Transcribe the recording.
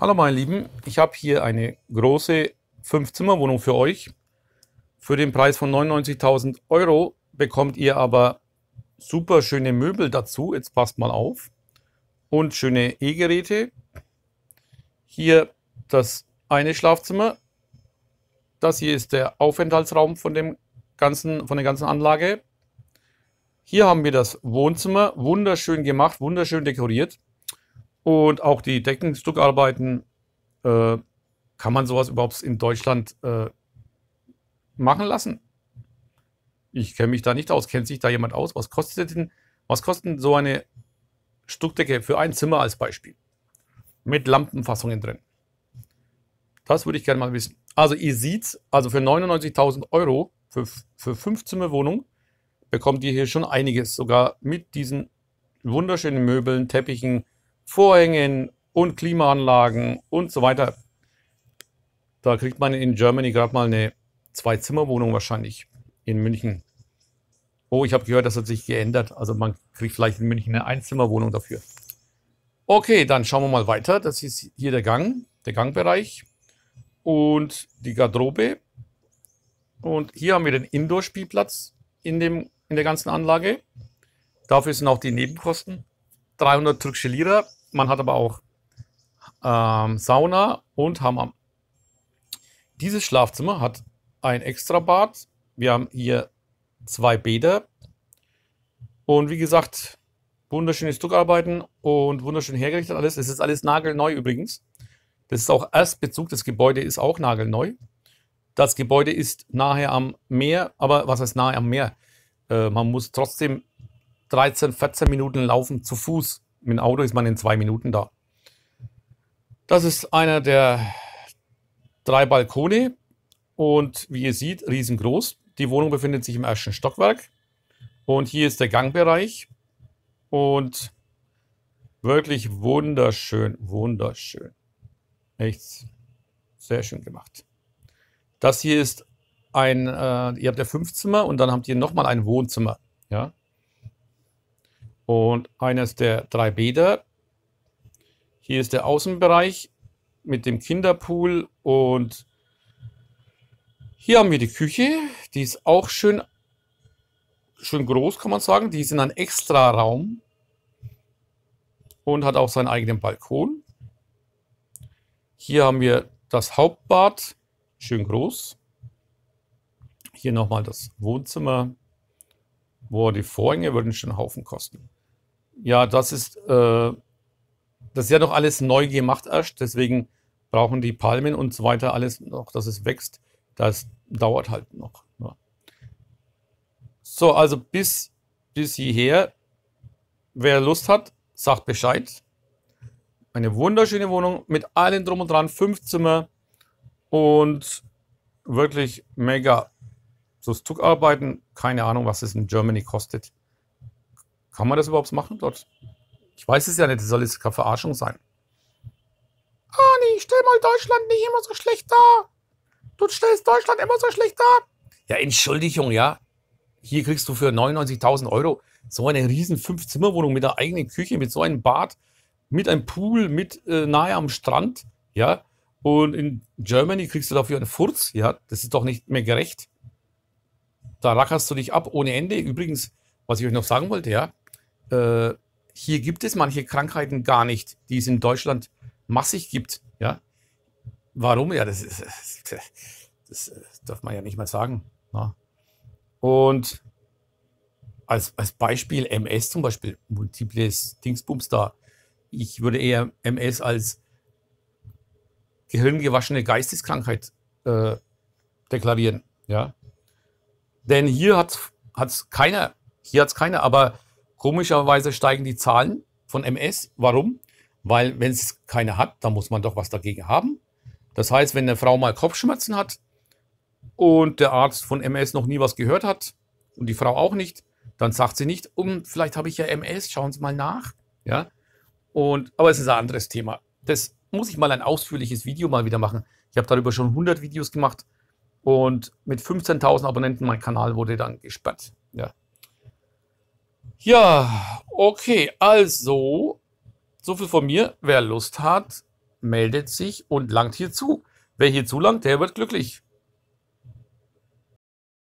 Hallo meine Lieben, ich habe hier eine große 5-Zimmer-Wohnung für euch. Für den Preis von 99.000 Euro bekommt ihr aber super schöne Möbel dazu, jetzt passt mal auf, und schöne E-Geräte. Hier das eine Schlafzimmer. Das hier ist der Aufenthaltsraum von, dem ganzen, von der ganzen Anlage. Hier haben wir das Wohnzimmer, wunderschön gemacht, wunderschön dekoriert. Und auch die Deckenstuckarbeiten, äh, kann man sowas überhaupt in Deutschland äh, machen lassen? Ich kenne mich da nicht aus. Kennt sich da jemand aus? Was kostet denn, was kostet so eine Stuckdecke für ein Zimmer als Beispiel? Mit Lampenfassungen drin. Das würde ich gerne mal wissen. Also ihr seht, also für 99.000 Euro für, für fünf Zimmer Wohnung bekommt ihr hier schon einiges, sogar mit diesen wunderschönen Möbeln, Teppichen, Vorhängen und Klimaanlagen und so weiter. Da kriegt man in Germany gerade mal eine Zwei-Zimmer-Wohnung wahrscheinlich in München. Oh, ich habe gehört, das hat sich geändert. Also man kriegt vielleicht in München eine Einzimmerwohnung dafür. Okay, dann schauen wir mal weiter. Das ist hier der Gang, der Gangbereich und die Garderobe. Und hier haben wir den Indoor-Spielplatz in, in der ganzen Anlage. Dafür sind auch die Nebenkosten. 300 türkische Lira man hat aber auch ähm, Sauna und Hammam. Dieses Schlafzimmer hat ein extra Bad. Wir haben hier zwei Bäder. Und wie gesagt, wunderschöne Stuckarbeiten und wunderschön hergerichtet alles. Es ist alles nagelneu übrigens. Das ist auch Erstbezug. Das Gebäude ist auch nagelneu. Das Gebäude ist nahe am Meer. Aber was heißt nahe am Meer? Äh, man muss trotzdem 13, 14 Minuten laufen zu Fuß mit dem Auto ist man in zwei Minuten da. Das ist einer der drei Balkone und wie ihr seht, riesengroß. Die Wohnung befindet sich im ersten Stockwerk und hier ist der Gangbereich und wirklich wunderschön, wunderschön. Echt sehr schön gemacht. Das hier ist ein, äh, ihr habt ja fünf Zimmer und dann habt ihr nochmal ein Wohnzimmer. Ja, und eines der drei Bäder. Hier ist der Außenbereich mit dem Kinderpool und hier haben wir die Küche. Die ist auch schön, schön groß, kann man sagen. Die ist in einem extra Raum und hat auch seinen eigenen Balkon. Hier haben wir das Hauptbad, schön groß. Hier nochmal das Wohnzimmer, Boah, die Vorhänge würden schon einen Haufen kosten. Ja, das ist, äh, das ist ja noch alles neu gemacht erst. Deswegen brauchen die Palmen und so weiter alles noch, dass es wächst. Das dauert halt noch. Ja. So, also bis, bis hierher. Wer Lust hat, sagt Bescheid. Eine wunderschöne Wohnung mit allen drum und dran, fünf Zimmer und wirklich mega. So Stuckarbeiten, keine Ahnung, was es in Germany kostet. Kann man das überhaupt machen dort? Ich weiß es ja nicht, das soll jetzt keine Verarschung sein. Arni, stell mal Deutschland nicht immer so schlecht dar. Du stellst Deutschland immer so schlecht dar. Ja, Entschuldigung, ja. Hier kriegst du für 99.000 Euro so eine riesen Fünf-Zimmer-Wohnung mit einer eigenen Küche, mit so einem Bad, mit einem Pool, mit äh, nahe am Strand, ja. Und in Germany kriegst du dafür einen Furz, ja. Das ist doch nicht mehr gerecht. Da rackerst du dich ab ohne Ende. Übrigens, was ich euch noch sagen wollte, ja. Äh, hier gibt es manche Krankheiten gar nicht, die es in Deutschland massig gibt. Ja? Warum? Ja, das, ist, das darf man ja nicht mehr sagen. Na? Und als, als Beispiel MS zum Beispiel, multiples Dingsbums da. Ich würde eher MS als gehirngewaschene Geisteskrankheit äh, deklarieren. Ja? Denn hier hat es keiner, hier hat es keiner, aber Komischerweise steigen die Zahlen von MS. Warum? Weil wenn es keine hat, dann muss man doch was dagegen haben. Das heißt, wenn eine Frau mal Kopfschmerzen hat und der Arzt von MS noch nie was gehört hat und die Frau auch nicht, dann sagt sie nicht, um, vielleicht habe ich ja MS, schauen Sie mal nach. Ja? Und, aber es ist ein anderes Thema. Das muss ich mal ein ausführliches Video mal wieder machen. Ich habe darüber schon 100 Videos gemacht und mit 15.000 Abonnenten mein Kanal wurde dann gesperrt. Ja. Ja, okay, also, so viel von mir. Wer Lust hat, meldet sich und langt hierzu. Wer hier zulangt, der wird glücklich.